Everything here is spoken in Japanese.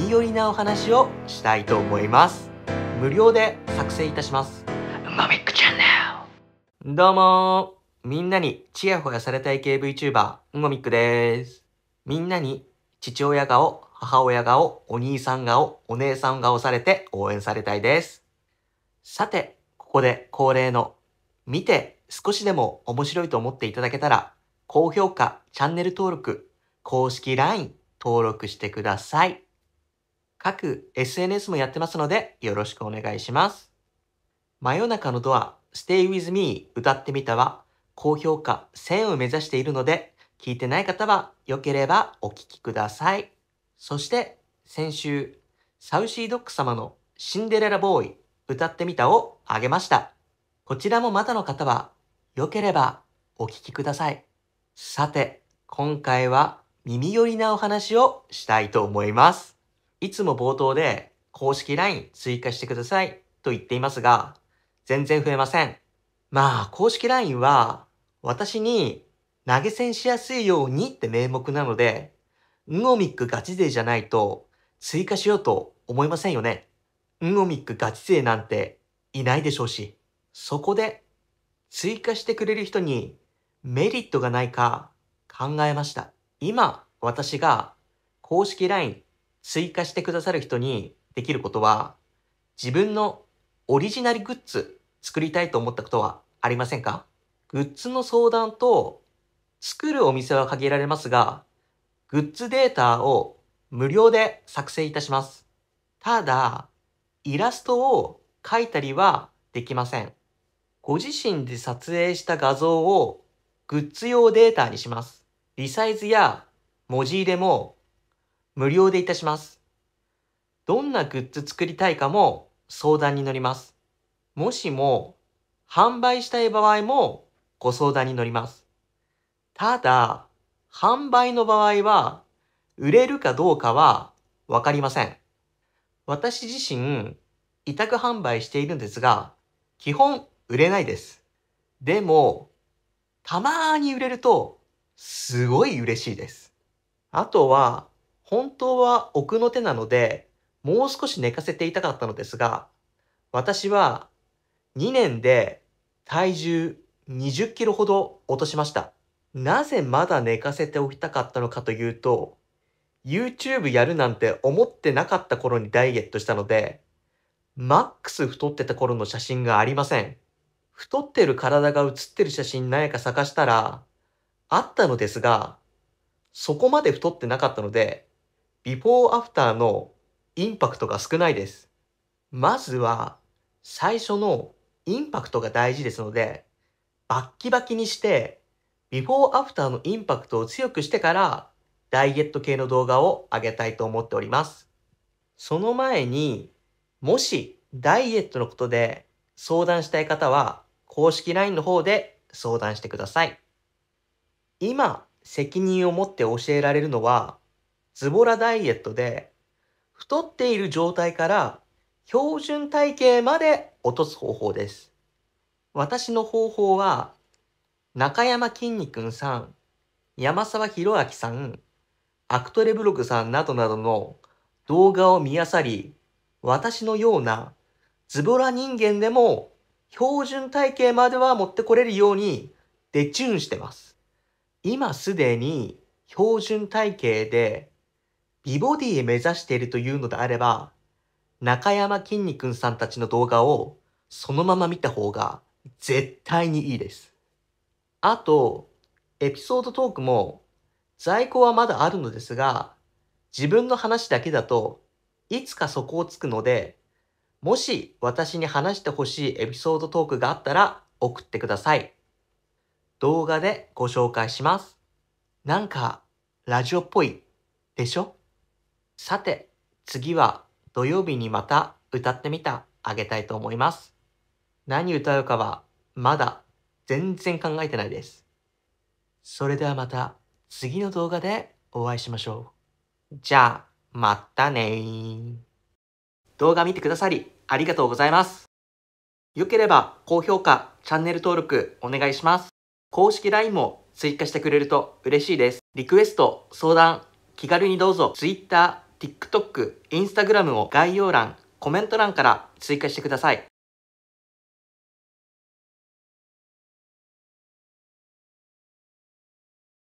耳寄りなお話をしたいと思います無料で作成いたしますマミックチャンネルどうもみんなにチヤホヤされたい系 VTuber、んごみっくです。みんなに父親顔、母親顔、お兄さん顔、お姉さん顔されて応援されたいです。さて、ここで恒例の見て少しでも面白いと思っていただけたら、高評価、チャンネル登録、公式 LINE 登録してください。各 SNS もやってますのでよろしくお願いします。真夜中のドア Stay with me 歌ってみたは高評価1000を目指しているので聞いてない方は良ければお聴きください。そして先週サウシードッグ様のシンデレラボーイ歌ってみたをあげました。こちらもまだの方は良ければお聴きください。さて、今回は耳寄りなお話をしたいと思います。いつも冒頭で公式 LINE 追加してくださいと言っていますが、全然増えません。まあ、公式 LINE は私に投げ銭しやすいようにって名目なので、ンオミックガチ勢じゃないと追加しようと思いませんよね。ンオミックガチ勢なんていないでしょうし。そこで追加してくれる人にメリットがないか考えました。今私が公式 LINE 追加してくださる人にできることは、自分のオリジナルグッズ作りたいと思ったことはありませんかグッズの相談と作るお店は限られますが、グッズデータを無料で作成いたします。ただ、イラストを描いたりはできません。ご自身で撮影した画像をグッズ用データにします。リサイズや文字入れも無料でいたします。どんなグッズ作りたいかも相談に乗ります。もしも販売したい場合もご相談に乗ります。ただ、販売の場合は売れるかどうかはわかりません。私自身委託販売しているんですが、基本売れないです。でも、たまに売れるとすごい嬉しいです。あとは本当は奥の手なので、もう少し寝かせていたかったのですが、私は2年で体重20キロほど落としました。なぜまだ寝かせておきたかったのかというと、YouTube やるなんて思ってなかった頃にダイエットしたので、マックス太ってた頃の写真がありません。太ってる体が写ってる写真何か探したら、あったのですが、そこまで太ってなかったので、ビフォーアフターのインパクトが少ないです。まずは最初のインパクトが大事ですので、バッキバキにして、ビフォーアフターのインパクトを強くしてから、ダイエット系の動画を上げたいと思っております。その前に、もしダイエットのことで相談したい方は、公式 LINE の方で相談してください。今、責任を持って教えられるのは、ズボラダイエットで、太っている状態から標準体型まで落とす方法です。私の方法は、中山きんに君さん、山沢宏明さん、アクトレブログさんなどなどの動画を見漁り、私のようなズボラ人間でも標準体型までは持ってこれるようにデチューンしてます。今すでに標準体型で美ボディへ目指しているというのであれば、中山きんに君さんたちの動画をそのまま見た方が絶対にいいです。あと、エピソードトークも在庫はまだあるのですが、自分の話だけだといつかそこをつくので、もし私に話してほしいエピソードトークがあったら送ってください。動画でご紹介します。なんか、ラジオっぽいでしょさて、次は土曜日にまた歌ってみたあげたいと思います。何歌うかはまだ全然考えてないです。それではまた次の動画でお会いしましょう。じゃあ、またね動画見てくださりありがとうございます。よければ高評価、チャンネル登録お願いします。公式 LINE も追加してくれると嬉しいです。リクエスト、相談、気軽にどうぞ Twitter、TikTok、Instagram を概要欄、コメント欄から追加してください。